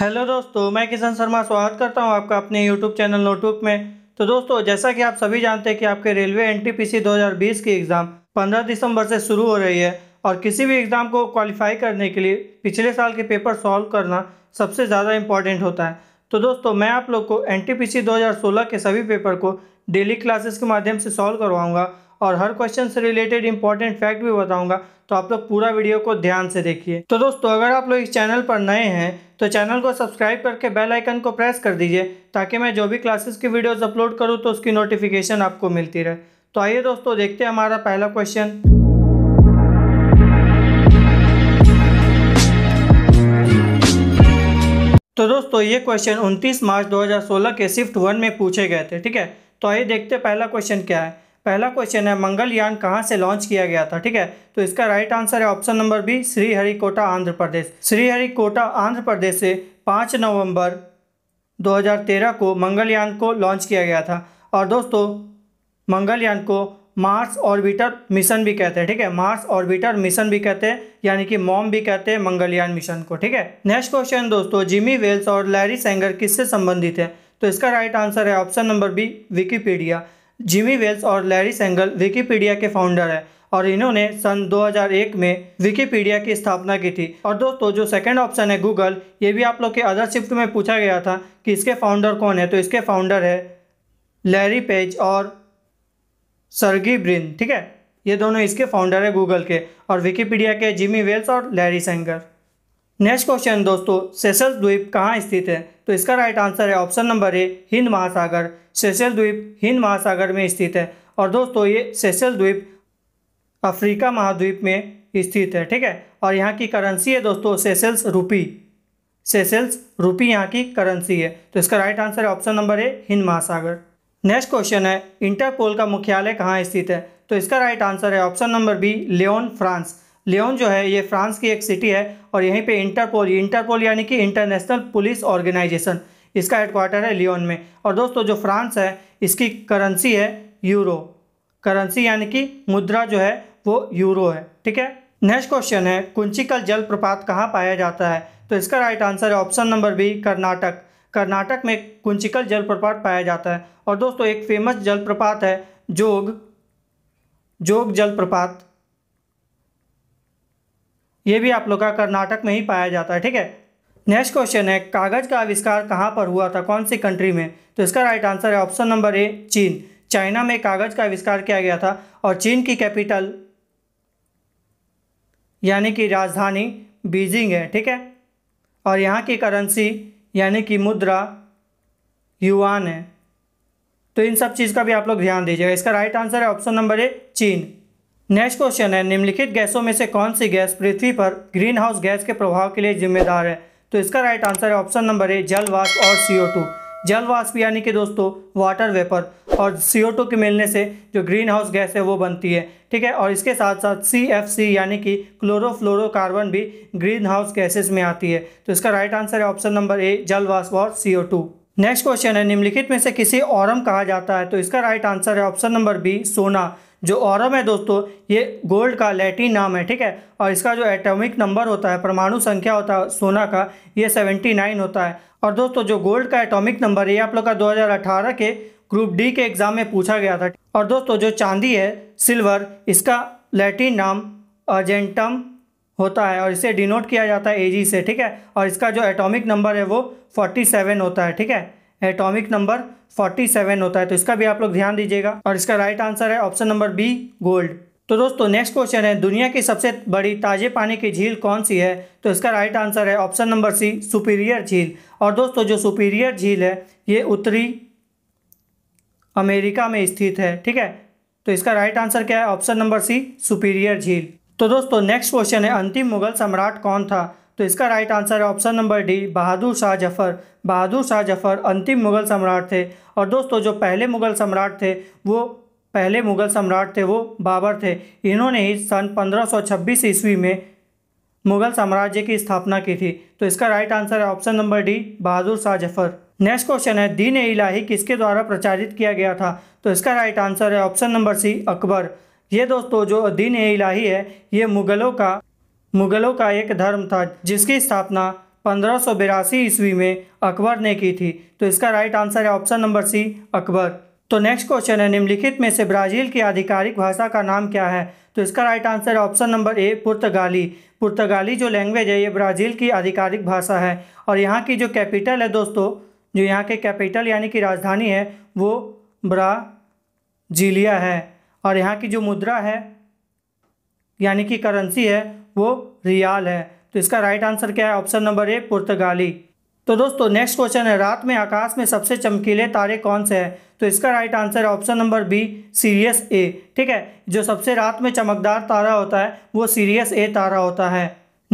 hello दोस्तों मैं किशन शर्मा स्वागत करता हूं आपका अपने यूट्यूब चैनल नोटबुक में तो दोस्तों जैसा कि आप सभी जानते हैं कि आपके रेलवे एनटीपीसी 2020 की एग्ज़ाम 15 दिसंबर से शुरू हो रही है और किसी भी एग्ज़ाम को क्वालिफाई करने के लिए पिछले साल के पेपर सॉल्व करना सबसे ज़्यादा इम्पॉर्टेंट होता है तो दोस्तों मैं आप लोग को एन टी के सभी पेपर को डेली क्लासेस के माध्यम से सॉल्व करवाऊँगा और हर क्वेश्चन से रिलेटेड इंपॉर्टेंट फैक्ट भी बताऊंगा तो आप लोग पूरा वीडियो को ध्यान से देखिए तो दोस्तों अगर आप लोग इस चैनल पर नए हैं तो चैनल को सब्सक्राइब करके बेल आइकन को प्रेस कर दीजिए ताकि मैं जो भी क्लासेस की वीडियोस अपलोड करूँ तो उसकी नोटिफिकेशन आपको मिलती रहे तो आइए दोस्तों देखते हैं हमारा पहला क्वेश्चन तो दोस्तों ये क्वेश्चन 29 मार्च 2016 के शिफ्ट वन में पूछे गए थे ठीक है तो आइए देखते पहला क्वेश्चन क्या है पहला क्वेश्चन है मंगलयान कहाँ से लॉन्च किया गया था ठीक है तो इसका राइट आंसर है option number B Sriharikota Andhra Pradesh Sriharikota Andhra Pradesh से पाँच नवंबर 2013 को मंगलयान को लॉन्च किया गया था और दोस्तों मंगलयान को मार्स ऑर्बिटर मिशन भी कहते हैं ठीक है मार्स ऑर्बिटर मिशन भी कहते हैं यानी कि मॉम भी कहते हैं मंगलयान मिशन को ठीक है नेक्स्ट क्वेश्चन दोस्तों जिमी वेल्स और लैरी सेंगर किससे संबंधित है तो इसका राइट आंसर है option number B Wikipedia Jimmy Wales और लैरी सेंगल विकीपीडिया के फाउंडर हैं और इन्होंने सन 2001 में विकीपीडिया की स्थापना की थी और दोस्तों जो सेकंड ऑप्शन है गूगल ये भी आप लोग के अदर शिफ्ट में पूछा गया था कि इसके फाउंडर कौन है तो इसके फाउंडर है लैरी पेज और सरगी ब्रिन ठीक है ये दोनों इसके फाउंडर है गूगल के और विकीपीडिया के जिमी वेल्स और लैरी सेंगर नेक्स्ट क्वेश्चन दोस्तों सेशल्स द्वीप कहाँ स्थित है तो इसका राइट आंसर है ऑप्शन नंबर ए हिंद महासागर सेशल द्वीप हिंद महासागर में स्थित है और दोस्तों ये सेशल द्वीप अफ्रीका महाद्वीप में स्थित है ठीक है और यहाँ की करेंसी है दोस्तों सेशल्स रूपी सेशल्स रूपी यहाँ की करेंसी है तो इसका राइट आंसर है ऑप्शन नंबर ए हिंद महासागर नेक्स्ट क्वेश्चन है इंटरपोल का मुख्यालय कहाँ स्थित है तो इसका राइट आंसर है option number B Lyon France Lyon जो है ये फ्रांस की एक सिटी है और यहीं पे इंटरपोल इंटरपोल यानी कि इंटरनेशनल पुलिस ऑर्गेनाइजेशन इसका हेडक्वार्टर है लियोन में और दोस्तों जो फ्रांस है इसकी करेंसी है यूरो करेंसी यानी कि मुद्रा जो है वो यूरो है ठीक है नेक्स्ट क्वेश्चन है कुंचिकल जलप्रपात कहाँ पाया जाता है तो इसका राइट आंसर है option number B Karnataka Karnataka में कुंचिकल जलप्रपात पाया जाता है और दोस्तों एक फेमस जलप्रपात है जोग जोग जलप्रपात ये भी आप लोग का कर्नाटक में ही पाया जाता है ठीक है नेक्स्ट क्वेश्चन है कागज़ का आविष्कार कहाँ पर हुआ था कौन सी कंट्री में तो इसका राइट आंसर है ऑप्शन नंबर ए चीन चाइना में कागज़ का आविष्कार किया गया था और चीन की कैपिटल यानी कि राजधानी बीजिंग है ठीक है और यहाँ की करेंसी यानी कि मुद्रा युआन है तो इन सब चीज़ का भी आप लोग ध्यान दीजिएगा इसका राइट आंसर है ऑप्शन नंबर ए चीन नेक्स्ट क्वेश्चन है निम्नलिखित गैसों में से कौन सी गैस पृथ्वी पर ग्रीन हाउस गैस के प्रभाव के लिए जिम्मेदार है तो इसका राइट आंसर है ऑप्शन नंबर ए जलवाष्प और और सीओ टू जलवाष्प यानी कि दोस्तों वाटर वेपर और सीओ टू के मिलने से जो ग्रीन हाउस गैस है वो बनती है ठीक है और इसके साथ साथ सी एफ सी यानी कि क्लोरोफ्लोरोकार्बन भी ग्रीन हाउस गैसेज में आती है तो इसका राइट आंसर है ऑप्शन नंबर ए जलवाष्प और और सीओ टू नेक्स्ट क्वेश्चन है निम्नलिखित में से किसी औरम कहा जाता है तो इसका राइट आंसर है ऑप्शन नंबर बी सोना जो औरम है दोस्तों ये गोल्ड का लैटिन नाम है ठीक है और इसका जो एटॉमिक नंबर होता है परमाणु संख्या होता है सोना का ये 79 होता है और दोस्तों जो गोल्ड का एटॉमिक नंबर है ये आप लोग का 2018 के ग्रुप डी के एग्ज़ाम में पूछा गया था और दोस्तों जो चांदी है सिल्वर इसका लैटिन नाम अर्जेंटम होता है और इसे डिनोट किया जाता है ए से ठीक है और इसका जो एटॉमिक नंबर है वो फोर्टी होता है ठीक है एटॉमिक नंबर 47 होता है तो इसका भी आप लोग ध्यान दीजिएगा और इसका राइट आंसर है ऑप्शन नंबर बी गोल्ड तो दोस्तों नेक्स्ट क्वेश्चन है दुनिया की सबसे बड़ी ताजे पानी की झील कौन सी है तो इसका राइट आंसर है ऑप्शन नंबर सी सुपीरियर झील और दोस्तों जो सुपीरियर झील है ये उत्तरी अमेरिका में स्थित है ठीक है तो इसका राइट आंसर क्या है ऑप्शन नंबर सी सुपीरियर झील तो दोस्तों नेक्स्ट क्वेश्चन है अंतिम मुगल सम्राट कौन था तो इसका राइट आंसर है option number D Bahadur Shah Zafar Bahadur Shah Zafar अंतिम मुगल सम्राट थे और दोस्तों जो पहले मुगल सम्राट थे वो पहले मुगल सम्राट थे वो बाबर थे इन्होंने ही सन 1526 ईस्वी में मुगल साम्राज्य की स्थापना की थी तो इसका राइट आंसर है option number D Bahadur Shah Zafar next question है दीन इलाही किसके द्वारा प्रचारित किया गया था तो इसका राइट आंसर है ऑप्शन नंबर सी अकबर ये दोस्तों जो दीन इलाही है ये मुगलों का मुगलों का एक धर्म था जिसकी स्थापना पंद्रह ईस्वी में अकबर ने की थी तो इसका राइट आंसर है ऑप्शन नंबर सी अकबर तो नेक्स्ट क्वेश्चन है निम्नलिखित में से ब्राज़ील की आधिकारिक भाषा का नाम क्या है तो इसका राइट आंसर है ऑप्शन नंबर ए पुर्तगाली पुर्तगाली जो लैंग्वेज है ये ब्राज़ील की आधिकारिक भाषा है और यहाँ की जो कैपिटल है दोस्तों जो यहाँ के कैपिटल यानी कि राजधानी है वो ब्राजीलिया है और यहाँ की जो मुद्रा है यानी कि करेंसी है वो रियाल है तो इसका राइट आंसर क्या है ऑप्शन नंबर ए पुर्तगाली तो दोस्तों नेक्स्ट क्वेश्चन है रात में आकाश में सबसे चमकीले तारे कौन से हैं तो इसका राइट आंसर है option number B Sirius A ठीक है जो सबसे रात में चमकदार तारा होता है वो सीरियस ए तारा होता है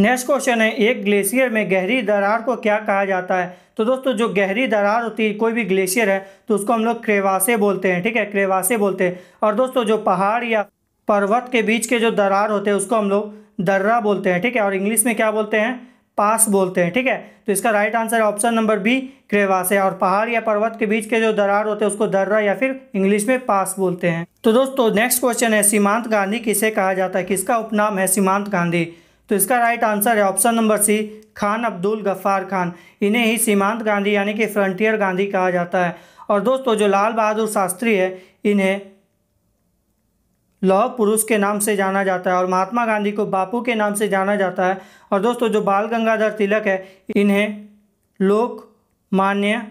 नेक्स्ट क्वेश्चन है एक ग्लेशियर में गहरी दरार को क्या कहा जाता है तो दोस्तों जो गहरी दरार होती है कोई भी ग्लेशियर है तो उसको हम लोग क्रेवासे बोलते हैं ठीक है क्रेवासे बोलते हैं और दोस्तों जो पहाड़ या पर्वत के बीच के जो दरार होते हैं उसको हम लोग दर्रा बोलते हैं ठीक है और इंग्लिश में क्या बोलते हैं पास बोलते हैं ठीक है तो इसका right answer option number B crevasse है और पहाड़ या पर्वत के बीच के जो दरार होते हैं उसको दर्रा या फिर इंग्लिश में पास बोलते हैं तो दोस्तों नेक्स्ट क्वेश्चन है सीमांत गांधी किसे कहा जाता है किसका उपनाम है सीमांत गांधी तो इसका राइट आंसर है option number C Khan Abdul Ghaffar Khan इन्हें ही सीमांत गांधी यानी कि फ्रंटियर गांधी कहा जाता है और दोस्तों जो लाल बहादुर शास्त्री है इन्हें लौह पुरुष के नाम से जाना जाता है और महात्मा गांधी को बापू के नाम से जाना जाता है और दोस्तों जो बाल गंगाधर तिलक है इन्हें लोक मान्य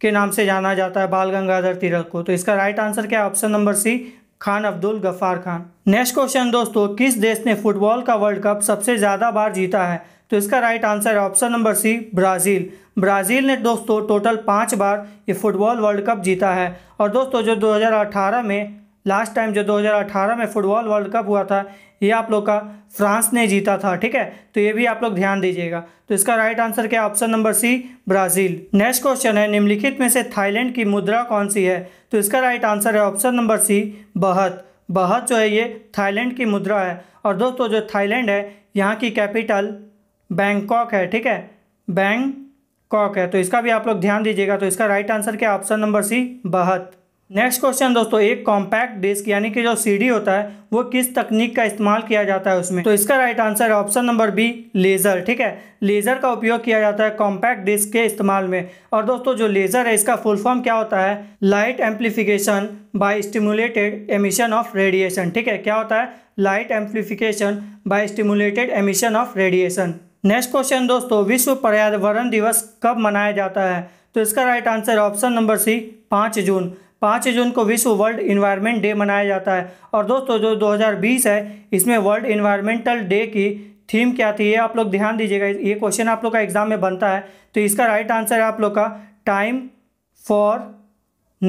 के नाम से जाना जाता है बाल गंगाधर तिलक को तो इसका राइट आंसर क्या है option number C Khan Abdul Ghaffar Khan next question दोस्तों किस देश ने फुटबॉल का वर्ल्ड कप सबसे ज़्यादा बार जीता है तो इसका राइट आंसर है option number C Brazil Brazil ने दोस्तों टोटल पाँच बार ये फुटबॉल वर्ल्ड कप जीता है और दोस्तों जो 2018 में लास्ट टाइम जो 2018 में फुटबॉल वर्ल्ड कप हुआ था ये आप लोग का फ्रांस ने जीता था ठीक है तो ये भी आप लोग ध्यान दीजिएगा तो इसका राइट आंसर क्या option number C Brazil next question है निम्नलिखित में से थाईलैंड की मुद्रा कौन सी है तो इसका राइट आंसर है ऑप्शन नंबर सी बहत बहत जो है ये थाईलैंड की मुद्रा है और दोस्तों जो थाईलैंड है यहाँ की कैपिटल बैंकॉक है ठीक है बैंकॉक है तो इसका भी आप लोग ध्यान दीजिएगा तो इसका राइट आंसर क्या ऑप्शन नंबर सी बहत नेक्स्ट क्वेश्चन दोस्तों एक कॉम्पैक्ट डिस्क यानी कि जो सीडी होता है वो किस तकनीक का इस्तेमाल किया जाता है उसमें तो इसका राइट आंसर है ऑप्शन नंबर बी लेज़र ठीक है लेज़र का उपयोग किया जाता है कॉम्पैक्ट डिस्क के इस्तेमाल में और दोस्तों जो लेज़र है इसका फुल फॉर्म क्या होता है light amplification by stimulated emission of radiation ठीक है क्या होता है light amplification by stimulated emission of radiation next question दोस्तों विश्व पर्यावरण दिवस कब मनाया जाता है तो इसका right answer option number C पाँच जून पाँच जून को विश्व वर्ल्ड इन्वायरमेंट डे मनाया जाता है और दोस्तों जो 2020 है इसमें वर्ल्ड इन्वायरमेंटल डे की थीम क्या थी ये आप लोग ध्यान दीजिएगा ये क्वेश्चन आप लोग का एग्जाम में बनता है तो इसका राइट आंसर है आप लोग का टाइम फॉर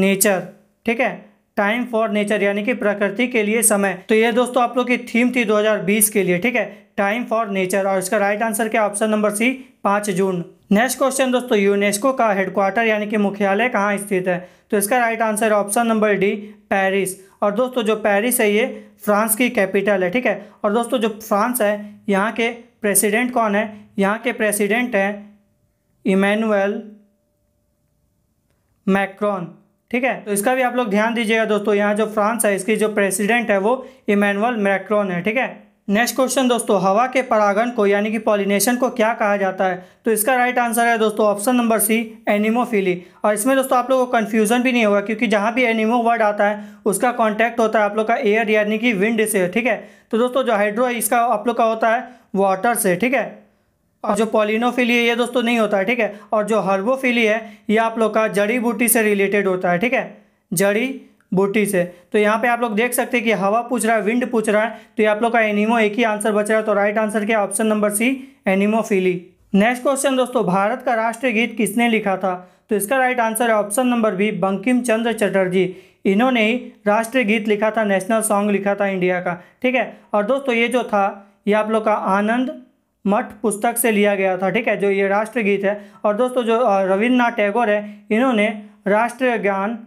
नेचर ठीक है टाइम फॉर नेचर यानी कि प्रकृति के लिए समय तो ये दोस्तों आप लोग की थीम थी 2020 के लिए ठीक है टाइम फॉर नेचर और इसका राइट आंसर क्या ऑप्शन नंबर सी पाँच जून नेक्स्ट क्वेश्चन दोस्तों यूनेस्को का हेडक्वार्टर यानी कि मुख्यालय कहाँ स्थित है तो इसका राइट आंसर है ऑप्शन नंबर डी पेरिस और दोस्तों जो पेरिस है ये फ्रांस की कैपिटल है ठीक है और दोस्तों जो फ्रांस है यहाँ के प्रेसिडेंट कौन है यहाँ के प्रेसिडेंट हैं इमैनुअल मैक्रॉन ठीक है तो इसका भी आप लोग ध्यान दीजिएगा दोस्तों यहाँ जो फ्रांस है इसकी जो प्रेसिडेंट है वो इमैनुअल मैक्रॉन है ठीक है नेक्स्ट क्वेश्चन दोस्तों हवा के परागण को यानी कि पॉलिनेशन को क्या कहा जाता है तो इसका राइट आंसर है दोस्तों ऑप्शन नंबर सी एनिमोफिली और इसमें दोस्तों आप लोगों को कन्फ्यूजन भी नहीं होगा क्योंकि जहाँ भी एनिमो वर्ड आता है उसका कॉन्टैक्ट होता है आप लोग का एयर यानी कि विंड से ठीक है तो दोस्तों जो हाइड्रो इसका आप लोग का होता है वाटर से ठीक है और जो पॉलिनोफिली है ये दोस्तों नहीं होता है ठीक है और जो हर्बोफिली है ये आप लोग का जड़ी बूटी से रिलेटेड होता है ठीक है जड़ी बूटी से तो यहाँ पे आप लोग देख सकते हैं कि हवा पूछ रहा है विंड पूछ रहा है तो ये आप लोग का एनिमो एक ही आंसर बच रहा है तो राइट आंसर क्या option number C anemophily next question दोस्तों भारत का राष्ट्रीय गीत किसने लिखा था तो इसका राइट आंसर है option number B Bankim Chandra Chatterjee इन्होंने ही राष्ट्रीय गीत लिखा था नेशनल सॉन्ग लिखा था इंडिया का ठीक है और दोस्तों ये जो था ये आप लोग का आनंद मठ पुस्तक से लिया गया था ठीक है जो ये राष्ट्रगीत है और दोस्तों जो रविन्द्रनाथ टैगोर है इन्होंने राष्ट्रीय ज्ञान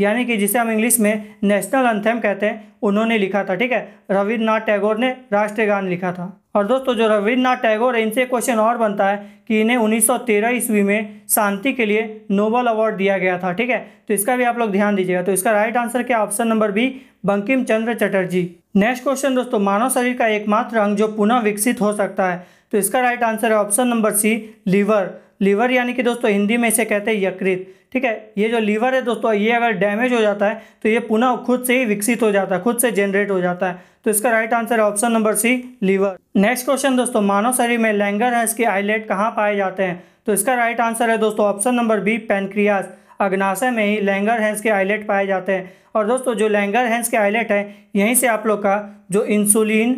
यानी कि जिसे हम इंग्लिश में नेशनल अंथेम कहते हैं उन्होंने लिखा था ठीक है रविन्द्रनाथ टैगोर ने राष्ट्रीय गान लिखा था और दोस्तों जो रविन्द्रनाथ टैगोर है इनसे क्वेश्चन और बनता है कि इन्हें 1913 ईस्वी में शांति के लिए नोबल अवार्ड दिया गया था ठीक है तो इसका भी आप लोग ध्यान दीजिएगा तो इसका राइट आंसर क्या option number B Bankim Chandra Chatterjee next question दोस्तों मानव शरीर का एकमात्र अंग जो पुनः विकसित हो सकता है तो इसका राइट आंसर है option number C liver liver यानी कि दोस्तों हिंदी में इसे कहते हैं यकृत ठीक है ये जो लीवर है दोस्तों ये अगर डैमेज हो जाता है तो ये पुनः खुद से ही विकसित हो जाता है खुद से जनरेट हो जाता है तो इसका राइट आंसर है option number C liver next question दोस्तों मानव शरीर में लैंगर हंस के आईलेट कहाँ पाए जाते हैं तो इसका राइट आंसर है दोस्तों ऑप्शन नंबर बी पेनक्रियास अग्नाशय में ही लैंगर हैंस के आइलेट पाए जाते हैं और दोस्तों जो लैंगर हैंस के आइलेट है यहीं से आप लोग का जो इंसुलिन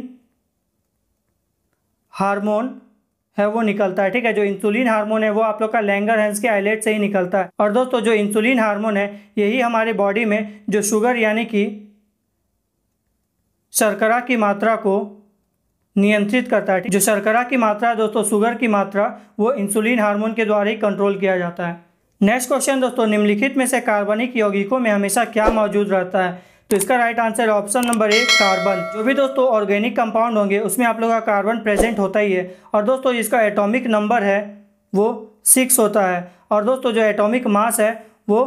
हार्मोन है वो निकलता है ठीक है जो इंसुलिन हार्मोन है वो आप लोग का लैंगर हैंस के आईलेट से ही निकलता है और दोस्तों जो इंसुलिन हार्मोन है यही हमारे बॉडी में जो शुगर यानी कि शर्करा की मात्रा को नियंत्रित करता है जो शर्करा की मात्रा दोस्तों शुगर की मात्रा वो इंसुलिन हार्मोन के द्वारा ही कंट्रोल किया जाता है नेक्स्ट क्वेश्चन दोस्तों निम्नलिखित में से कार्बनिक यौगिकों में हमेशा क्या मौजूद रहता है तो इसका राइट आंसर ऑप्शन नंबर एक कार्बन जो भी दोस्तों ऑर्गेनिक कंपाउंड होंगे उसमें आप लोग का कार्बन प्रेजेंट होता ही है और दोस्तों इसका एटॉमिक नंबर है वो सिक्स होता है और दोस्तों जो एटॉमिक मास है वो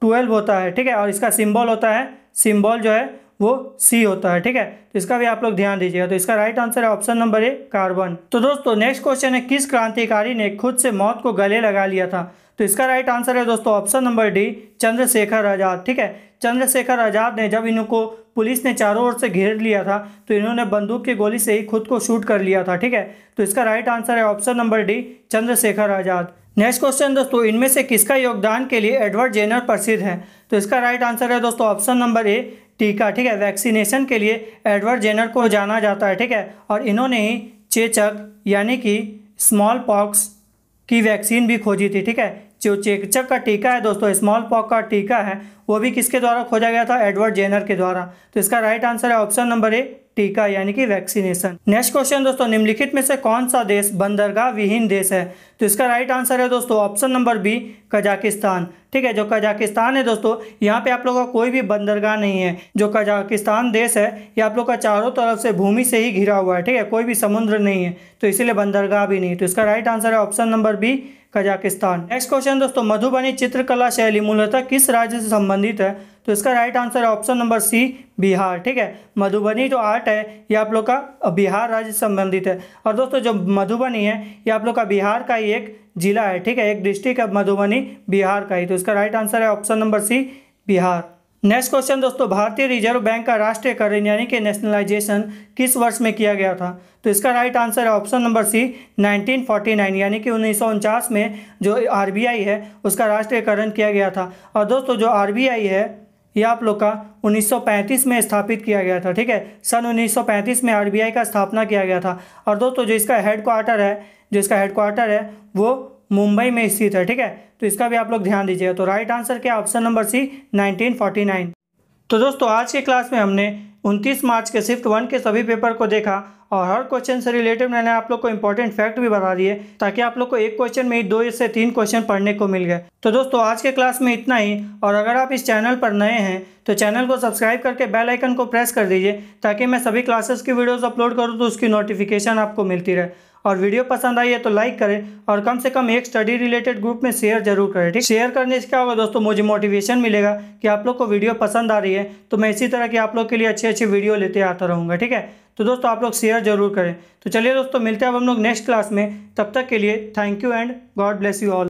ट्वेल्व होता है ठीक है और इसका सिंबल होता है सिंबल जो है वो सी होता है ठीक है तो इसका भी आप लोग ध्यान दीजिएगा तो इसका राइट आंसर है ऑप्शन नंबर ए कार्बन तो दोस्तों नेक्स्ट क्वेश्चन है किस क्रांतिकारी ने खुद से मौत को गले लगा लिया था तो इसका राइट आंसर है दोस्तों option number D Chandrashekhar Azad ठीक है चंद्रशेखर आजाद ने जब इनको पुलिस ने चारों ओर से घेर लिया था तो इन्होंने बंदूक की गोली से ही खुद को शूट कर लिया था ठीक है तो इसका राइट आंसर है option number D Chandrashekhar Azad next question दोस्तों इनमें से किसका योगदान के लिए एडवर्ड जेनर प्रसिद्ध है तो इसका राइट आंसर है दोस्तों ऑप्शन नंबर ए टीका ठीक है वैक्सीनेशन के लिए एडवर्ड जेनर को जाना जाता है ठीक है और इन्होंने ही चेचक यानी कि स्मॉल पॉक्स की वैक्सीन भी खोजी थी ठीक है जो चेकचक का टीका है दोस्तों स्मॉल पॉक का टीका है वो भी किसके द्वारा खोजा गया था एडवर्ड जेनर के द्वारा तो इसका राइट आंसर है ऑप्शन नंबर ए टीका यानी कि वैक्सीनेशन नेक्स्ट क्वेश्चन दोस्तों निम्नलिखित में से कौन सा देश बंदरगाह विहीन देश है तो इसका राइट आंसर है दोस्तों ऑप्शन नंबर बी कजाकिस्तान ठीक है जो कजाकिस्तान है दोस्तों यहाँ पे आप लोगों का कोई भी बंदरगाह नहीं है जो कजाकिस्तान देश है ये आप लोग का चारों तरफ से भूमि से ही घिरा हुआ है ठीक है कोई भी समुद्र नहीं है तो इसीलिए बंदरगाह भी नहीं तो इसका राइट आंसर है option number B Kazakhstan next question दोस्तों मधुबनी चित्रकला शैली मूलतः किस राज्य से संबंधित है तो इसका राइट आंसर है ऑप्शन नंबर सी बिहार ठीक है मधुबनी जो आर्ट है ये आप लोग का बिहार राज्य से संबंधित है और दोस्तों जो मधुबनी है ये आप लोग का बिहार का ही एक जिला है ठीक है एक डिस्ट्रिक्ट है मधुबनी बिहार का ही तो इसका राइट आंसर है option number C Bihar next question दोस्तों भारतीय रिजर्व बैंक का राष्ट्रीयकरण यानी कि नेशनलाइजेशन किस वर्ष में किया गया था तो इसका राइट आंसर है ऑप्शन नंबर सी 1949 यानी कि उन्नीस में जो आरबीआई है उसका राष्ट्रीयकरण किया गया था और दोस्तों जो आरबीआई है ये आप लोग का 1935 में स्थापित किया गया था ठीक है सन 1935 में आरबीआई का स्थापना किया गया था और दोस्तों जो इसका हेडक्वार्टर है जो इसका हेडक्वार्टर है वो मुंबई में स्थित है ठीक है तो इसका भी आप लोग ध्यान दीजिएगा तो राइट आंसर क्या ऑप्शन नंबर सी 1949 तो दोस्तों आज के क्लास में हमने 29 मार्च के शिफ्ट वन के सभी पेपर को देखा और हर क्वेश्चन से रिलेटेड मैंने आप लोग को इंपॉर्टेंट फैक्ट भी बता दिए ताकि आप लोग को एक क्वेश्चन में ही दो से तीन क्वेश्चन पढ़ने को मिल गए तो दोस्तों आज के क्लास में इतना ही और अगर आप इस चैनल पर नए हैं तो चैनल को सब्सक्राइब करके बेल आइकन को प्रेस कर दीजिए ताकि मैं सभी क्लासेस की वीडियोज़ अपलोड करूँ तो उसकी नोटिफिकेशन आपको मिलती रहे और वीडियो पसंद आई है तो लाइक करें और कम से कम एक स्टडी रिलेटेड ग्रुप में शेयर जरूर करें ठीक शेयर करने से क्या होगा दोस्तों मुझे मोटिवेशन मिलेगा कि आप लोग को वीडियो पसंद आ रही है तो मैं इसी तरह की आप लोग के लिए अच्छी अच्छी वीडियो लेते आता रहूँगा ठीक है तो दोस्तों आप लोग शेयर जरूर करें तो चलिए दोस्तों मिलते हैं अब हम लोग नेक्स्ट क्लास में तब तक के लिए thank you and God bless you all